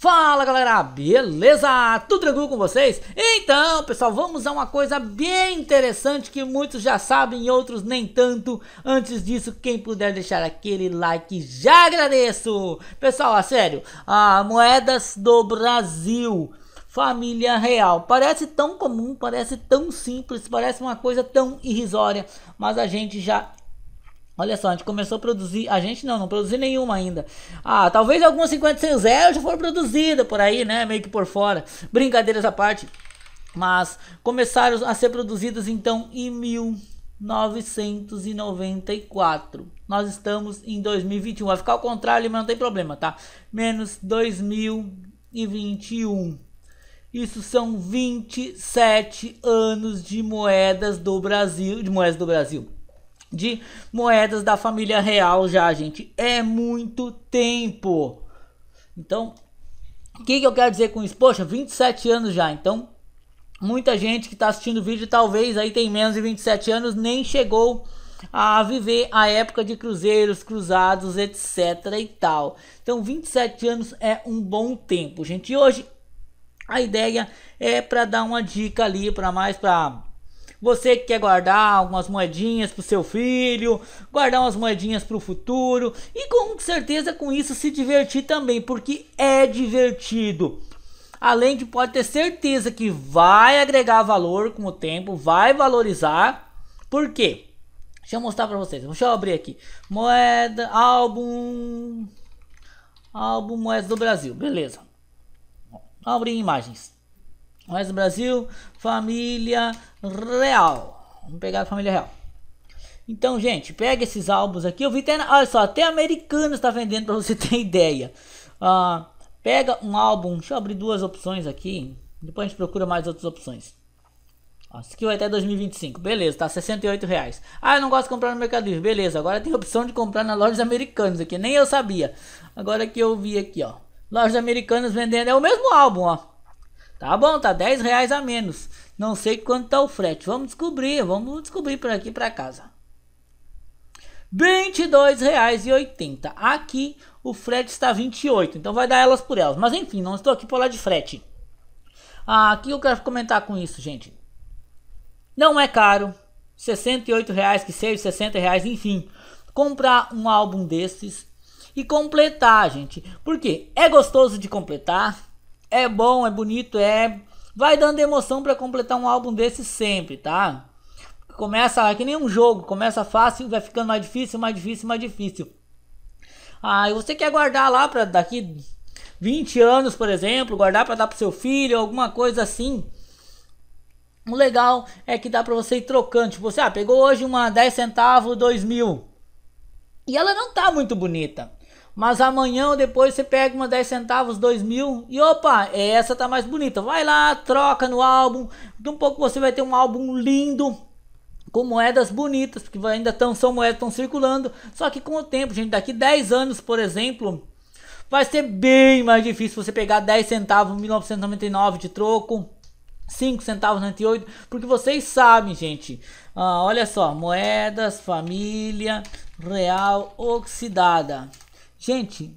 Fala galera, beleza? Tudo tranquilo com vocês? Então, pessoal, vamos a uma coisa bem interessante que muitos já sabem e outros nem tanto. Antes disso, quem puder deixar aquele like, já agradeço. Pessoal, a sério, A moedas do Brasil, família real. Parece tão comum, parece tão simples, parece uma coisa tão irrisória, mas a gente já Olha só, a gente começou a produzir. A gente não, não produzi nenhuma ainda. Ah, talvez algumas 56 0 já foram produzidas por aí, né? Meio que por fora. Brincadeiras à parte. Mas começaram a ser produzidas então em 1994. Nós estamos em 2021. Vai ficar ao contrário, mas não tem problema, tá? Menos 2021. Isso são 27 anos de moedas do Brasil. De moedas do Brasil de moedas da família real já, gente. É muito tempo. Então, o que, que eu quero dizer com isso? Poxa, 27 anos já. Então, muita gente que está assistindo o vídeo, talvez aí tem menos de 27 anos, nem chegou a viver a época de cruzeiros, cruzados, etc e tal. Então, 27 anos é um bom tempo, gente. E hoje a ideia é para dar uma dica ali para mais para você que quer guardar algumas moedinhas pro seu filho, guardar umas moedinhas pro futuro e com certeza com isso se divertir também, porque é divertido. Além de pode ter certeza que vai agregar valor com o tempo, vai valorizar. Por quê? Deixa eu mostrar para vocês. Deixa eu abrir aqui. Moeda, álbum, álbum moedas do Brasil, beleza? Abrir imagens. Mais no Brasil, família real. Vamos pegar a família real. Então, gente, pega esses álbuns aqui. Eu vi até, olha só, até americano está vendendo para você ter ideia. Ah, pega um álbum, deixa eu abrir duas opções aqui. Depois a gente procura mais outras opções. Ó, esse aqui vai até 2025, beleza, tá 68 reais. Ah, eu não gosto de comprar no Mercado Livre, beleza. Agora tem a opção de comprar na lojas americanas aqui, nem eu sabia. Agora que eu vi aqui, ó, lojas americanas vendendo é o mesmo álbum, ó. Tá bom, tá 10 reais a menos. Não sei quanto tá o frete. Vamos descobrir, vamos descobrir por aqui para casa. R$ 22,80. Aqui o frete está 28, então vai dar elas por elas. Mas enfim, não estou aqui para falar de frete. Ah, aqui eu quero comentar com isso, gente. Não é caro, 68 reais que seja, 60 reais, enfim. Comprar um álbum desses e completar, gente. Porque é gostoso de completar, é bom, é bonito, é. Vai dando emoção para completar um álbum desse sempre, tá? Começa que nem um jogo, começa fácil, vai ficando mais difícil, mais difícil, mais difícil. Ah, e você quer guardar lá para daqui 20 anos, por exemplo, guardar para dar pro seu filho, alguma coisa assim. O legal é que dá para você ir trocando. Tipo, você ah, pegou hoje uma 10 centavos, 2 mil. E ela não tá muito bonita. Mas amanhã ou depois você pega uma 10 centavos, 2 mil. E opa, é essa tá mais bonita. Vai lá, troca no álbum. Daqui um pouco você vai ter um álbum lindo. Com moedas bonitas, porque ainda tão, são moedas estão circulando. Só que com o tempo, gente, daqui 10 anos, por exemplo, vai ser bem mais difícil você pegar 10 centavos 1999 de troco. 5 centavos 98, porque vocês sabem, gente. Ah, olha só, moedas, família, real oxidada. Gente,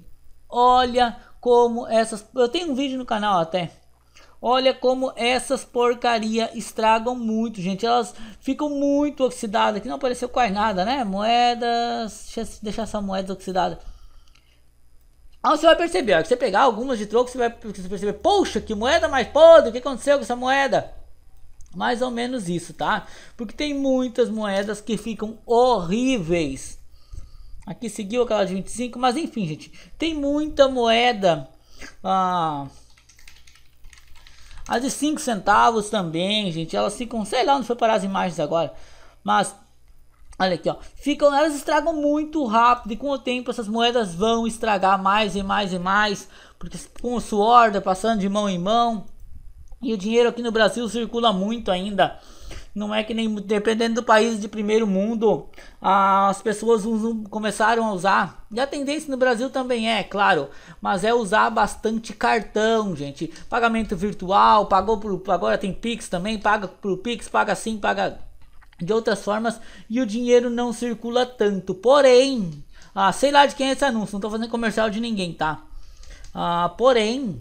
olha como essas. Eu tenho um vídeo no canal até. Olha como essas porcaria estragam muito, gente. Elas ficam muito oxidadas. Aqui não apareceu quase nada, né? Moedas. Deixa eu deixar essa moeda oxidada. Aí ah, você vai perceber, ó, que você pegar algumas de troco, você vai perceber, poxa, que moeda mais podre, o que aconteceu com essa moeda? Mais ou menos isso, tá? Porque tem muitas moedas que ficam horríveis. Aqui seguiu aquela de 25, mas enfim, gente. Tem muita moeda. Ah, as de 5 centavos também, gente. Elas ficam, sei lá onde foi parar as imagens agora. Mas, olha aqui, ó. Ficam, elas estragam muito rápido. E com o tempo essas moedas vão estragar mais e mais e mais. Porque com o suor, passando de mão em mão. E o dinheiro aqui no Brasil circula muito ainda. Não é que nem dependendo do país de primeiro mundo, as pessoas usam, começaram a usar. E a tendência no Brasil também é, claro, mas é usar bastante cartão, gente. Pagamento virtual, pagou por agora tem Pix também, paga por Pix, paga sim, paga de outras formas e o dinheiro não circula tanto. Porém, ah, sei lá de quem é esse anúncio, não estou fazendo comercial de ninguém, tá? Ah, porém,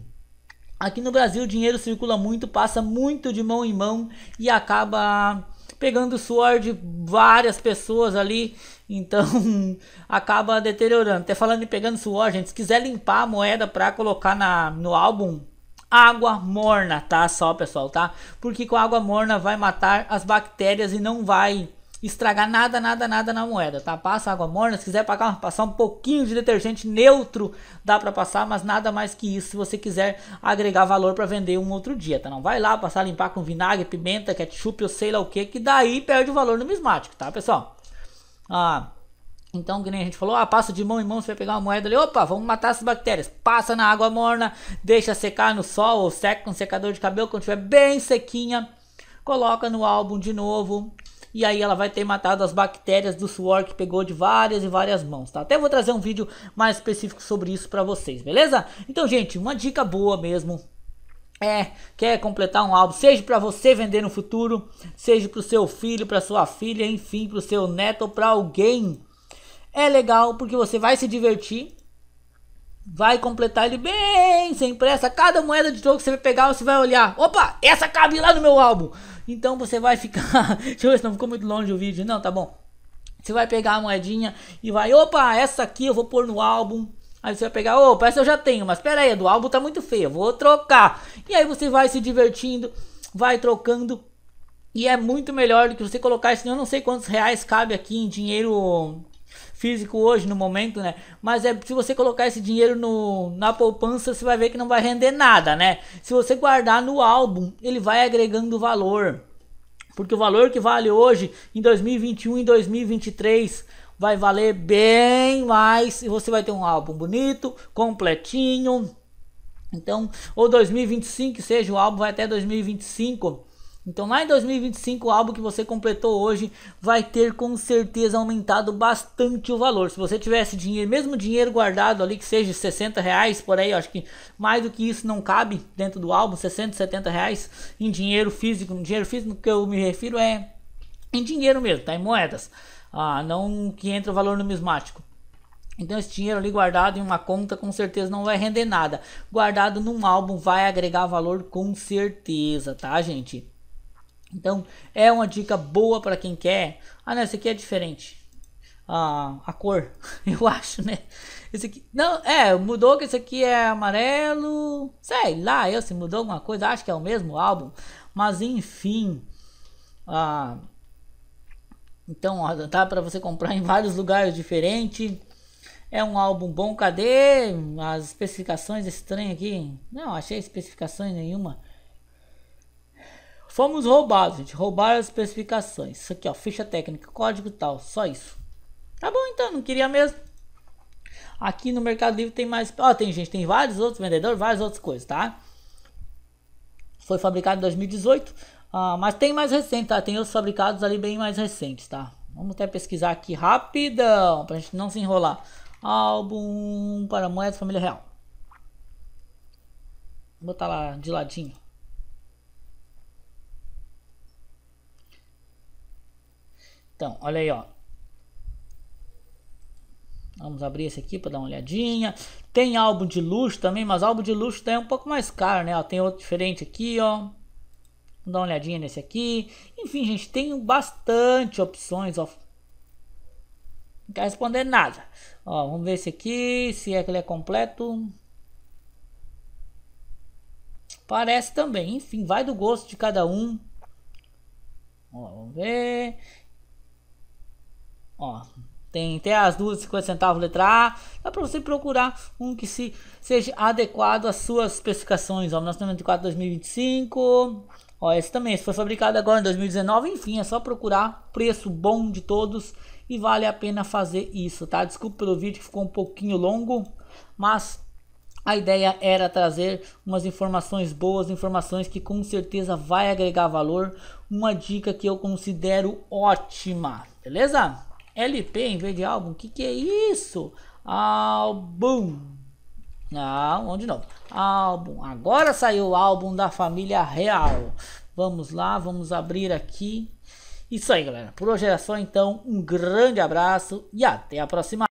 Aqui no Brasil o dinheiro circula muito, passa muito de mão em mão e acaba pegando o suor de várias pessoas ali, então acaba deteriorando. Até falando em pegando suor, gente, se quiser limpar a moeda para colocar na, no álbum, água morna, tá? Só pessoal, tá? Porque com água morna vai matar as bactérias e não vai estragar nada, nada, nada na moeda, tá? Passa água morna, se quiser passar um pouquinho de detergente neutro, dá para passar, mas nada mais que isso se você quiser agregar valor para vender um outro dia, tá? Não vai lá passar limpar com vinagre, pimenta, ketchup ou sei lá o que, que daí perde o valor numismático, tá, pessoal? Ah, então, que nem a gente falou, ah, passa de mão em mão, você vai pegar uma moeda ali, opa, vamos matar essas bactérias. Passa na água morna, deixa secar no sol ou seca com um secador de cabelo quando estiver bem sequinha. Coloca no álbum de novo, e aí ela vai ter matado as bactérias do suor que pegou de várias e várias mãos, tá? Até vou trazer um vídeo mais específico sobre isso para vocês, beleza? Então, gente, uma dica boa mesmo é, quer completar um álbum, seja para você vender no futuro, seja para o seu filho, para sua filha, enfim, para o seu neto ou para alguém. É legal porque você vai se divertir, vai completar ele bem sem pressa. Cada moeda de jogo que você vai pegar, você vai olhar, opa, essa cabe lá no meu álbum. Então você vai ficar. Deixa eu ver se não ficou muito longe o vídeo. Não, tá bom. Você vai pegar a moedinha e vai, opa, essa aqui eu vou pôr no álbum. Aí você vai pegar, opa, essa eu já tenho, mas pera aí, do álbum tá muito eu vou trocar. E aí você vai se divertindo, vai trocando. E é muito melhor do que você colocar, assim, eu não sei quantos reais cabe aqui em dinheiro físico hoje, no momento, né? Mas é se você colocar esse dinheiro no, na poupança, você vai ver que não vai render nada, né? Se você guardar no álbum, ele vai agregando valor. Porque o valor que vale hoje, em 2021 e 2023, vai valer bem mais. E você vai ter um álbum bonito, completinho. Então, ou 2025, seja o álbum, vai até 2025 então lá em 2025 o álbum que você completou hoje vai ter com certeza aumentado bastante o valor. Se você tivesse dinheiro, mesmo dinheiro guardado ali que seja 60 reais por aí, acho que mais do que isso não cabe dentro do álbum, 60, 70 reais em dinheiro físico. No dinheiro físico que eu me refiro é em dinheiro mesmo, tá? Em moedas. Ah, não que entra o valor numismático. Então esse dinheiro ali guardado em uma conta com certeza não vai render nada. Guardado num álbum vai agregar valor com certeza, tá, gente? Então é uma dica boa para quem quer. Ah, não, esse aqui é diferente. Ah, a cor, eu acho, né? Esse aqui. Não, é, mudou que esse aqui é amarelo. Sei lá, eu se mudou alguma coisa, acho que é o mesmo álbum. Mas enfim. Ah, então, dá tá para você comprar em vários lugares diferentes. É um álbum bom, cadê as especificações desse aqui? Não, achei especificações nenhuma. Fomos roubados, gente. Roubaram as especificações. Isso aqui, ó. Ficha técnica, código tal. Só isso. Tá bom, então. Não queria mesmo. Aqui no Mercado Livre tem mais. Ó, tem gente, tem vários outros vendedores, várias outras coisas, tá? Foi fabricado em 2018. Ah, mas tem mais recente, tá? Tem outros fabricados ali bem mais recentes, tá? Vamos até pesquisar aqui rapidão, pra gente não se enrolar. Álbum para moedas família real. Vou botar lá de ladinho. Então, olha aí, ó. Vamos abrir esse aqui para dar uma olhadinha. Tem álbum de luxo também, mas álbum de luxo é um pouco mais caro, né? Ó, tem outro diferente aqui, ó. Vamos dar uma olhadinha nesse aqui. Enfim, gente, tem bastante opções, ó. Não quer responder nada. Ó, vamos ver esse aqui, se é que ele é completo. Parece também, enfim, vai do gosto de cada um. Ó, vamos ver. Ó, tem até as duas 50 centavos letra A. Dá para você procurar um que se seja adequado às suas especificações. Ó, 1994 2025. Ó, esse também, esse foi fabricado agora em 2019. Enfim, é só procurar preço bom de todos e vale a pena fazer isso, tá? Desculpa pelo vídeo que ficou um pouquinho longo, mas a ideia era trazer umas informações boas, informações que com certeza vai agregar valor, uma dica que eu considero ótima, beleza? LP em vez de álbum, que que é isso? Álbum. Não, onde não? Álbum. Agora saiu o álbum da família real. Vamos lá, vamos abrir aqui. Isso aí, galera. Por hoje é só então. Um grande abraço e até a próxima.